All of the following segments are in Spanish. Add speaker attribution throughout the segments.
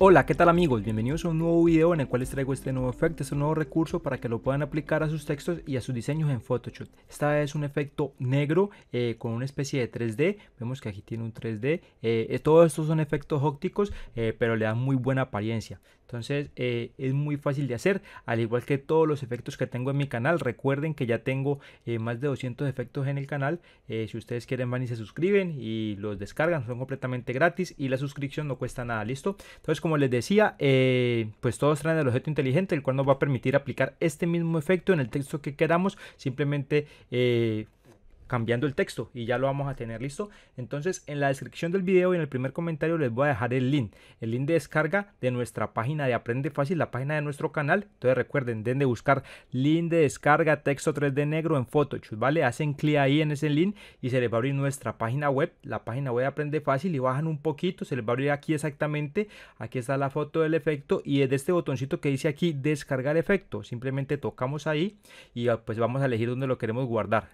Speaker 1: Hola, ¿qué tal amigos? Bienvenidos a un nuevo video en el cual les traigo este nuevo efecto, este nuevo recurso para que lo puedan aplicar a sus textos y a sus diseños en Photoshop. Esta es un efecto negro eh, con una especie de 3D, vemos que aquí tiene un 3D, eh, eh, todos estos son efectos ópticos, pero le dan muy buena apariencia. Entonces es muy fácil de hacer, al igual que todos los efectos que tengo en mi canal. Recuerden que ya tengo más de 200 efectos en el canal. si ustedes quieren van y se suscriben y los descargan, son completamente gratis y la suscripción no cuesta nada, ¿listo? Entonces como les decía, eh, pues todos traen el objeto inteligente, el cual nos va a permitir aplicar este mismo efecto en el texto que queramos, simplemente eh, cambiando el texto y ya lo vamos a tener listo. Entonces en la descripción del video y en el primer comentario les voy a dejar el link, el link de descarga de nuestra página de Aprende Fácil, la página de nuestro canal. Entonces recuerden, den de buscar link de descarga texto 3D negro en Photoshop, ¿vale? Hacen clic ahí en ese link y se les va a abrir nuestra página web, la página web de Aprende Fácil y bajan un poquito, se les va a abrir aquí exactamente, aquí está la foto del efecto y de este botoncito que dice aquí descargar efecto, simplemente tocamos ahí y ah, pues vamos a elegir dónde lo queremos guardar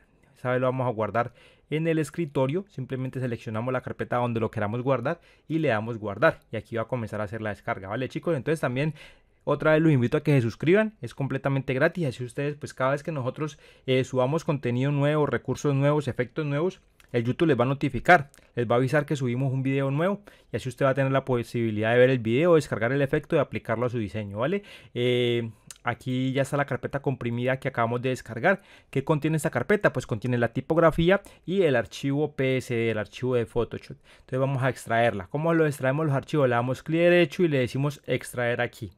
Speaker 1: lo vamos a guardar en el escritorio, simplemente seleccionamos la carpeta donde lo queramos guardar y le damos guardar y aquí va a comenzar a hacer la descarga, ¿vale chicos? Entonces también otra vez los invito a que se suscriban, es completamente gratis, así ustedes pues cada vez que nosotros eh, subamos contenido nuevo, recursos nuevos, efectos nuevos, el YouTube les va a notificar, les va a avisar que subimos un video nuevo y así usted va a tener la posibilidad de ver el video, descargar el efecto y aplicarlo a su diseño, ¿vale? Eh, Aquí ya está la carpeta comprimida que acabamos de descargar. ¿Qué contiene esta carpeta? Pues contiene la tipografía y el archivo PSD, el archivo de Photoshop. Entonces vamos a extraerla. ¿Cómo lo extraemos los archivos? Le damos clic derecho y le decimos extraer aquí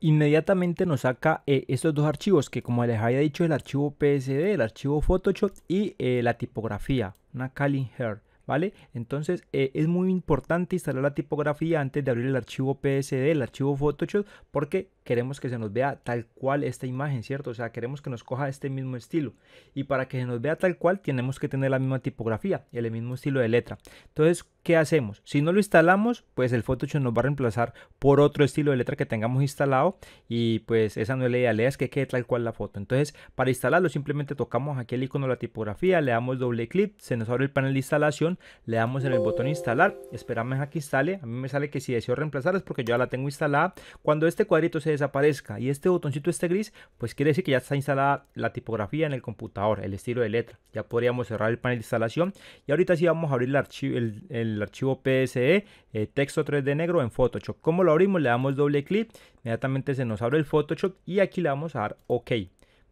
Speaker 1: inmediatamente nos saca eh, estos dos archivos que como les había dicho el archivo PSD, el archivo Photoshop y eh, la tipografía, una Kali ¿vale? Entonces eh, es muy importante instalar la tipografía antes de abrir el archivo PSD, el archivo Photoshop, porque queremos que se nos vea tal cual esta imagen, ¿cierto? O sea, queremos que nos coja este mismo estilo. Y para que se nos vea tal cual, tenemos que tener la misma tipografía y el mismo estilo de letra. Entonces, ¿qué hacemos? Si no lo instalamos, pues el Photoshop nos va a reemplazar por otro estilo de letra que tengamos instalado y pues esa no es la idea, la es que quede tal cual la foto. Entonces, para instalarlo simplemente tocamos aquí el icono de la tipografía, le damos doble clic, se nos abre el panel de instalación, le damos en el botón instalar, esperamos a que instale, a mí me sale que si deseo reemplazar es porque yo ya la tengo instalada. Cuando este cuadrito se desaparezca y este botoncito esté gris, pues quiere decir que ya está instalada la tipografía en el computador, el estilo de letra. Ya podríamos cerrar el panel de instalación y ahorita sí vamos a abrir el archivo, el el archivo PSE, eh, texto 3D negro en Photoshop. Como lo abrimos, le damos doble clic, inmediatamente se nos abre el Photoshop y aquí le vamos a dar OK.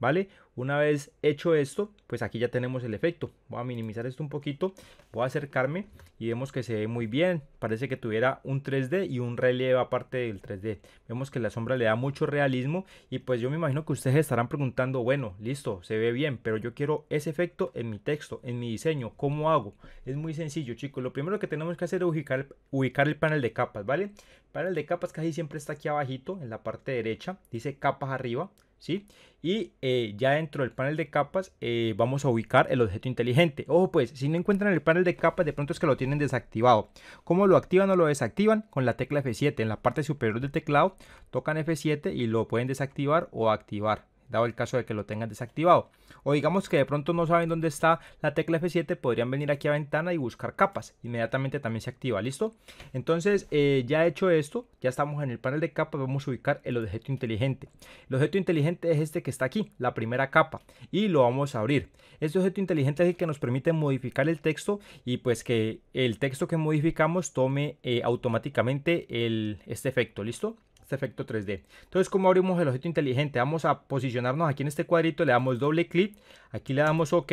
Speaker 1: ¿vale? Una vez hecho esto, pues aquí ya tenemos el efecto. Voy a minimizar esto un poquito, voy a acercarme y vemos que se ve muy bien. Parece que tuviera un 3D y un relieve aparte del 3D. Vemos que la sombra le da mucho realismo y pues yo me imagino que ustedes estarán preguntando, bueno, listo, se ve bien, pero yo quiero ese efecto en mi texto, en mi diseño, ¿cómo hago? Es muy sencillo, chicos. Lo primero que tenemos que hacer es ubicar, el panel de capas, ¿vale? El panel de capas casi siempre está aquí abajito, en la parte derecha, dice capas arriba, y eh, ya dentro del panel de capas eh, vamos a ubicar el objeto inteligente. Ojo pues, si no encuentran el panel de capas, de pronto es que lo tienen desactivado. ¿Cómo lo activan o lo desactivan? Con la tecla F7. En la parte superior del teclado tocan F7 y lo pueden desactivar o activar dado el caso de que lo tengan desactivado. O digamos que de pronto no saben dónde está la tecla F7, podrían venir aquí a ventana y buscar capas. Inmediatamente también se activa, ¿listo? Entonces, eh, ya hecho esto, ya estamos en el panel de capas, vamos a ubicar el objeto inteligente. El objeto inteligente es este que está aquí, la primera capa, y lo vamos a abrir. Este objeto inteligente es el que nos permite modificar el texto y pues que el texto que modificamos tome eh, automáticamente este efecto, ¿listo? este efecto 3D. Entonces, ¿cómo abrimos el objeto inteligente? Vamos a posicionarnos aquí en este cuadrito, le damos doble clic, aquí le damos OK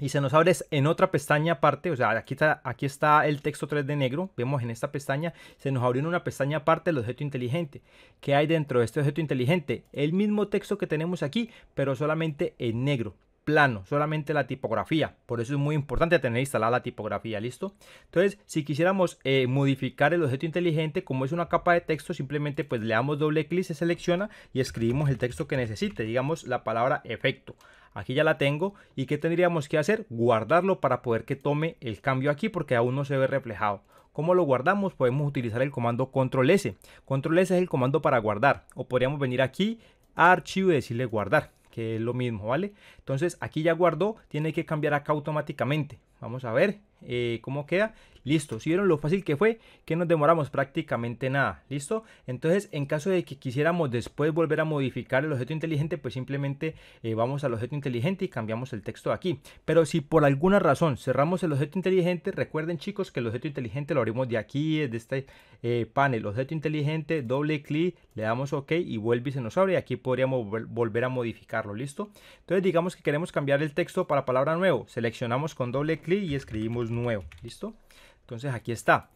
Speaker 1: y se nos abre en otra pestaña aparte, o sea, aquí está, aquí está el texto 3D negro, vemos en esta pestaña, se nos abrió en una pestaña aparte el objeto inteligente. ¿Qué hay dentro de este objeto inteligente? El mismo texto que tenemos aquí, pero solamente en negro plano, solamente la tipografía. Por eso es muy importante tener instalada la tipografía, ¿listo? Entonces, si quisiéramos eh, modificar el objeto inteligente, como es una capa de texto, simplemente pues le damos doble clic, se selecciona y escribimos el texto que necesite, digamos la palabra efecto. Aquí ya la tengo y que tendríamos que hacer? Guardarlo para poder que tome el cambio aquí porque aún no se ve reflejado. ¿Cómo lo guardamos? Podemos utilizar el comando control S. Control S es el comando para guardar o podríamos venir aquí a archivo y decirle guardar es lo mismo, ¿vale? Entonces aquí ya guardó, tiene que cambiar acá automáticamente. Vamos a ver eh, cómo queda. Listo, si vieron lo fácil que fue, que nos demoramos prácticamente nada. Listo, entonces en caso de que quisiéramos después volver a modificar el objeto inteligente, pues simplemente eh, vamos al objeto inteligente y cambiamos el texto de aquí. Pero si por alguna razón cerramos el objeto inteligente, recuerden chicos que el objeto inteligente lo abrimos de aquí, de este eh, panel, objeto inteligente, doble clic, le damos OK y vuelve y se nos abre. Aquí podríamos volver a modificarlo. Listo, entonces digamos que queremos cambiar el texto para palabra nuevo, seleccionamos con doble clic y escribimos nuevo. ¿Listo? Entonces aquí está.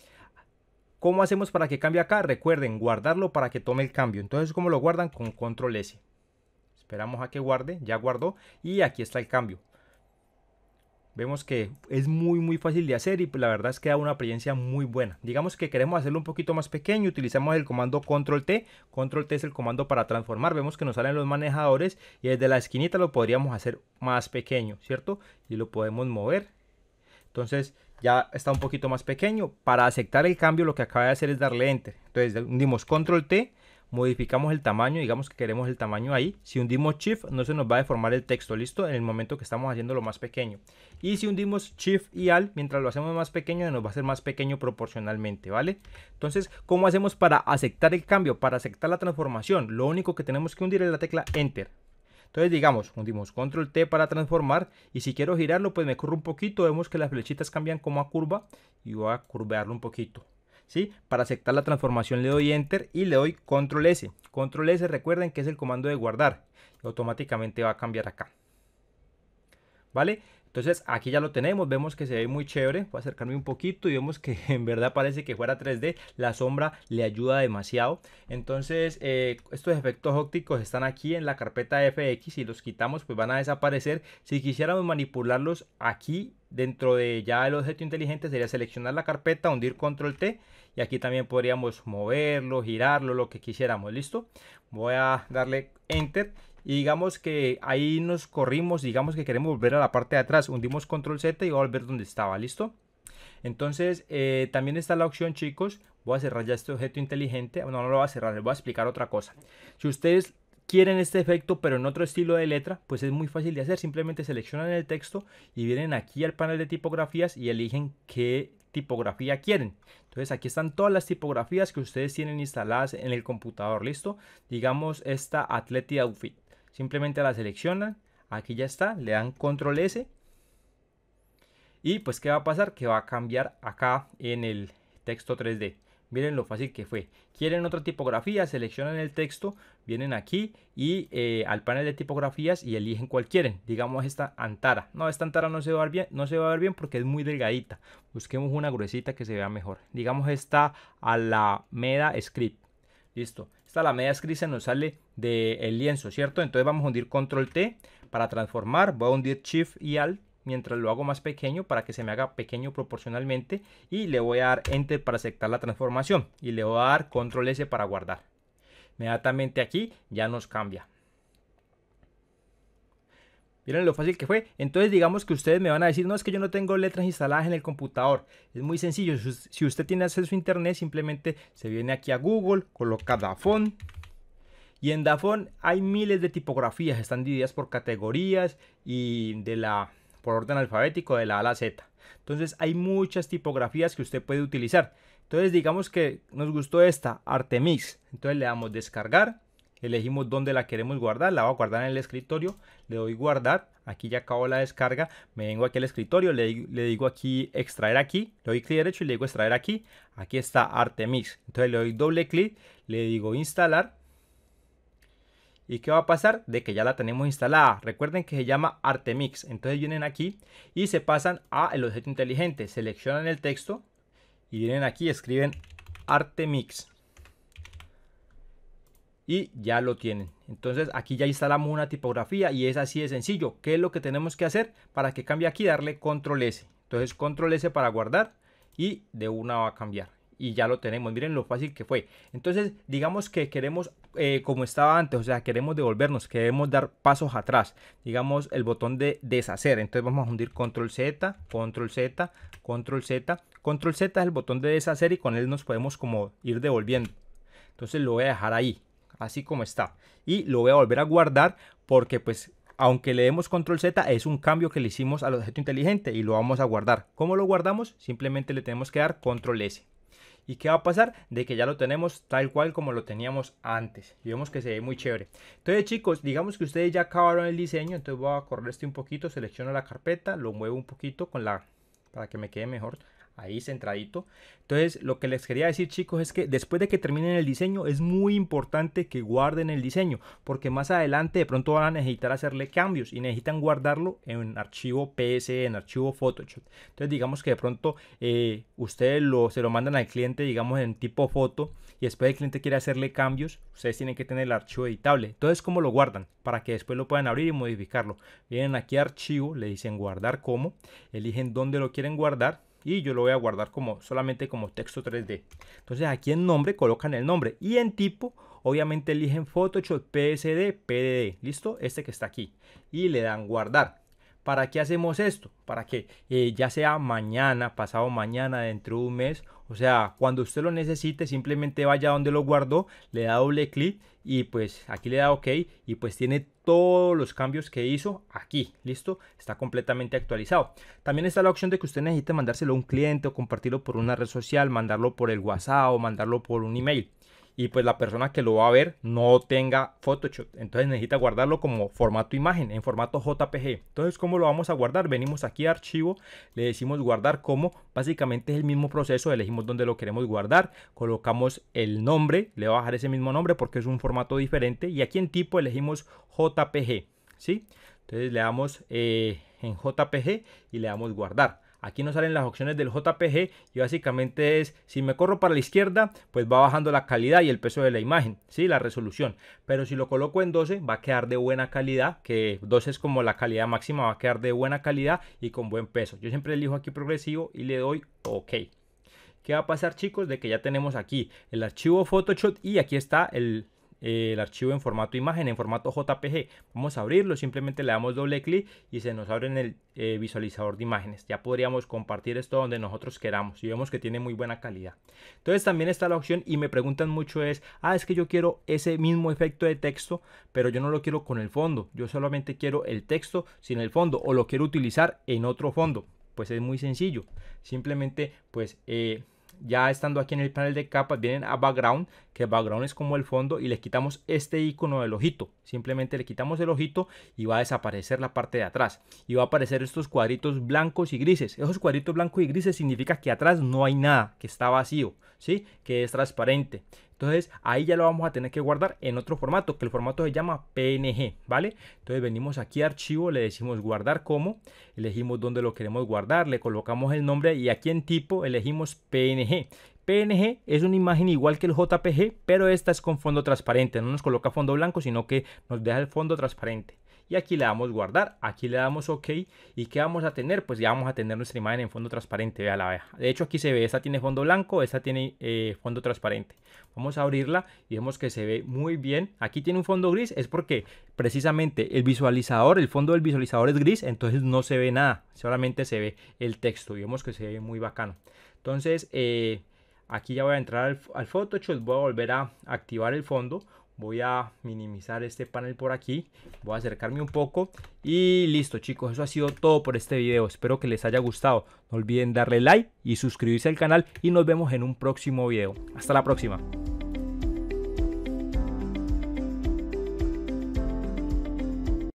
Speaker 1: ¿Cómo hacemos para que cambie acá? Recuerden, guardarlo para que tome el cambio. Entonces, ¿cómo lo guardan? Con control S. Esperamos a que guarde, ya guardó y aquí está el cambio. Vemos que es muy muy fácil de hacer y pues, la verdad es que da una apariencia muy buena. Digamos que queremos hacerlo un poquito más pequeño, utilizamos el comando control T. Control T es el comando para transformar. Vemos que nos salen los manejadores y desde la esquinita lo podríamos hacer más pequeño, ¿cierto? Y lo podemos mover entonces ya está un poquito más pequeño. Para aceptar el cambio lo que acaba de hacer es darle Enter. Entonces hundimos Control T, modificamos el tamaño, digamos que queremos el tamaño ahí. Si hundimos Shift no se nos va a deformar el texto, ¿listo? En el momento que estamos haciendo lo más pequeño. Y si hundimos Shift y Al mientras lo hacemos más pequeño, nos va a hacer más pequeño proporcionalmente, ¿vale? Entonces, ¿cómo hacemos para aceptar el cambio, para aceptar la transformación? Lo único que tenemos que hundir es la tecla Enter. Entonces digamos, hundimos control T para transformar y si quiero girarlo pues me corro un poquito, vemos que las flechitas cambian como a curva y voy a curvearlo un poquito. ¿Sí? Para aceptar la transformación le doy Enter y le doy Control S. Control S recuerden que es el comando de guardar. automáticamente va a cambiar acá. ¿Vale? Entonces aquí ya lo tenemos, vemos que se ve muy chévere, voy a acercarme un poquito y vemos que en verdad parece que fuera 3D, la sombra le ayuda demasiado. Entonces eh, estos efectos ópticos están aquí en la carpeta FX, y los quitamos pues van a desaparecer. Si quisiéramos manipularlos aquí Dentro de ya el objeto inteligente sería seleccionar la carpeta, hundir control T y aquí también podríamos moverlo, girarlo, lo que quisiéramos, ¿listo? Voy a darle Enter y digamos que ahí nos corrimos, digamos que queremos volver a la parte de atrás, hundimos control Z y voy a volver donde estaba, ¿listo? Entonces, eh, también está la opción, chicos, voy a cerrar ya este objeto inteligente, no, no lo voy a cerrar, les voy a explicar otra cosa. Si ustedes quieren este efecto pero en otro estilo de letra, pues es muy fácil de hacer. Simplemente seleccionan el texto y vienen aquí al panel de tipografías y eligen qué tipografía quieren. Entonces aquí están todas las tipografías que ustedes tienen instaladas en el computador, ¿listo? Digamos esta Atleti Outfit. Simplemente la seleccionan, aquí ya está, le dan control S. Y pues ¿qué va a pasar? Que va a cambiar acá en el texto 3D. Miren lo fácil que fue. Quieren otra tipografía, seleccionan el texto, vienen aquí y eh, al panel de tipografías y eligen cual quieren. Digamos esta Antara. No, esta Antara no se va a ver bien, no se va a ver bien porque es muy delgadita. Busquemos una gruesita que se vea mejor. Digamos esta Alameda Script. Listo. Esta Alameda Script se nos sale del lienzo, ¿cierto? Entonces vamos a hundir control T para transformar. Voy a hundir shift y alt mientras lo hago más pequeño para que se me haga pequeño proporcionalmente y le voy a dar enter para aceptar la transformación y le voy a dar control S para guardar. Inmediatamente aquí ya nos cambia. Miren lo fácil que fue. Entonces digamos que ustedes me van a decir, no es que yo no tengo letras instaladas en el computador. Es muy sencillo. Si usted tiene acceso a internet, simplemente se viene aquí a Google, coloca Dafont. Y en Dafont hay miles de tipografías. Están divididas por categorías y de la por orden alfabético de la A a la Z. Entonces hay muchas tipografías que usted puede utilizar. Entonces digamos que nos gustó esta, Artemis. Entonces le damos descargar, elegimos dónde la queremos guardar, la voy a guardar en el escritorio, le doy guardar, aquí ya acabó la descarga, me vengo aquí al escritorio, le, le digo aquí extraer aquí, le doy clic derecho y le digo extraer aquí, aquí está Artemis. Entonces le doy doble clic, le digo instalar ¿Y qué va a pasar? De que ya la tenemos instalada. Recuerden que se llama Artemix. Entonces vienen aquí y se pasan a el objeto inteligente. Seleccionan el texto y vienen aquí y escriben Artemix. Y ya lo tienen. Entonces aquí ya instalamos una tipografía y es así de sencillo. ¿Qué es lo que tenemos que hacer? Para que cambie aquí darle control S. Entonces control S para guardar y de una va a cambiar y ya lo tenemos. Miren lo fácil que fue. Entonces, digamos que queremos, eh, como estaba antes, o sea, queremos devolvernos, queremos dar pasos atrás. Digamos el botón de deshacer. Entonces vamos a hundir control Z, control Z, control Z. Control Z es el botón de deshacer y con él nos podemos como ir devolviendo. Entonces lo voy a dejar ahí, así como está. Y lo voy a volver a guardar porque pues aunque le demos control Z, es un cambio que le hicimos al objeto inteligente y lo vamos a guardar. ¿Cómo lo guardamos? Simplemente le tenemos que dar control S. ¿Y qué va a pasar? De que ya lo tenemos tal cual como lo teníamos antes. Y vemos que se ve muy chévere. Entonces chicos, digamos que ustedes ya acabaron el diseño. Entonces voy a correr este un poquito, selecciono la carpeta, lo muevo un poquito con la para que me quede mejor ahí centradito. Entonces, lo que les quería decir, chicos, es que después de que terminen el diseño, es muy importante que guarden el diseño, porque más adelante de pronto van a necesitar hacerle cambios y necesitan guardarlo en archivo PS, e, en archivo Photoshop. Entonces, digamos que de pronto eh, ustedes lo, se lo mandan al cliente, digamos, en tipo foto, y después el cliente quiere hacerle cambios, ustedes tienen que tener el archivo editable. Entonces, ¿cómo lo guardan? Para que después lo puedan abrir y modificarlo. Vienen aquí a archivo, le dicen guardar como, eligen dónde lo quieren guardar y yo lo voy a guardar como solamente como texto 3D. Entonces aquí en nombre colocan el nombre y en tipo obviamente eligen Photoshop, PSD, PDD, listo, este que está aquí y le dan guardar. ¿Para qué hacemos esto? Para que eh, ya sea mañana, pasado mañana, dentro de un mes, o sea, cuando usted lo necesite, simplemente vaya donde lo guardó, le da doble clic y pues aquí le da OK y pues tiene todos los cambios que hizo aquí, listo, está completamente actualizado. También está la opción de que usted necesite mandárselo a un cliente o compartirlo por una red social, mandarlo por el WhatsApp o mandarlo por un email y pues la persona que lo va a ver no tenga Photoshop. Entonces necesita guardarlo como formato imagen, en formato JPG. Entonces, ¿cómo lo vamos a guardar? Venimos aquí a archivo, le decimos guardar como, básicamente es el mismo proceso, elegimos dónde lo queremos guardar, colocamos el nombre, le va a bajar ese mismo nombre porque es un formato diferente y aquí en tipo elegimos JPG, ¿sí? Entonces le damos eh, en JPG y le damos guardar. Aquí nos salen las opciones del JPG y básicamente es si me corro para la izquierda, pues va bajando la calidad y el peso de la imagen, ¿sí? la resolución. Pero si lo coloco en 12, va a quedar de buena calidad, que 12 es como la calidad máxima, va a quedar de buena calidad y con buen peso. Yo siempre elijo aquí progresivo y le doy OK. ¿Qué va a pasar chicos? De que ya tenemos aquí el archivo Photoshop y aquí está el, eh, el archivo en formato imagen, en formato JPG. Vamos a abrirlo, simplemente le damos doble clic y se nos abre en el eh, visualizador de imágenes. Ya podríamos compartir esto donde nosotros queramos y vemos que tiene muy buena calidad. Entonces también está la opción y me preguntan mucho es, ah, es que yo quiero ese mismo efecto de texto, pero yo no lo quiero con el fondo. Yo solamente quiero el texto sin el fondo o lo quiero utilizar en otro fondo. Pues es muy sencillo. Simplemente pues... Eh, ya estando aquí en el panel de capas, vienen a background, que background es como el fondo, y le quitamos este icono del ojito. Simplemente le quitamos el ojito y va a desaparecer la parte de atrás. Y va a aparecer estos cuadritos blancos y grises. Esos cuadritos blancos y grises significa que atrás no hay nada, que está vacío, ¿sí? Que es transparente. Entonces ahí ya lo vamos a tener que guardar en otro formato, que el formato se llama PNG, ¿vale? Entonces venimos aquí a archivo, le decimos guardar como, elegimos dónde lo queremos guardar, le colocamos el nombre y aquí en tipo elegimos PNG. PNG es una imagen igual que el JPG, pero esta es con fondo transparente, no nos coloca fondo blanco, sino que nos deja el fondo transparente y aquí le damos guardar, aquí le damos ok y ¿qué vamos a tener? Pues ya vamos a tener nuestra imagen en fondo transparente, vea la abeja. De hecho aquí se ve, esta tiene fondo blanco, esta tiene eh, fondo transparente. Vamos a abrirla y vemos que se ve muy bien. Aquí tiene un fondo gris, es porque precisamente el visualizador, el fondo del visualizador es gris, entonces no se ve nada, solamente se ve el texto y vemos que se ve muy bacano. Entonces, eh, aquí ya voy a entrar al, al Photoshop, voy a volver a activar el fondo voy a minimizar este panel por aquí voy a acercarme un poco y listo chicos eso ha sido todo por este video espero que les haya gustado no olviden darle like y suscribirse al canal y nos vemos en un próximo video hasta la próxima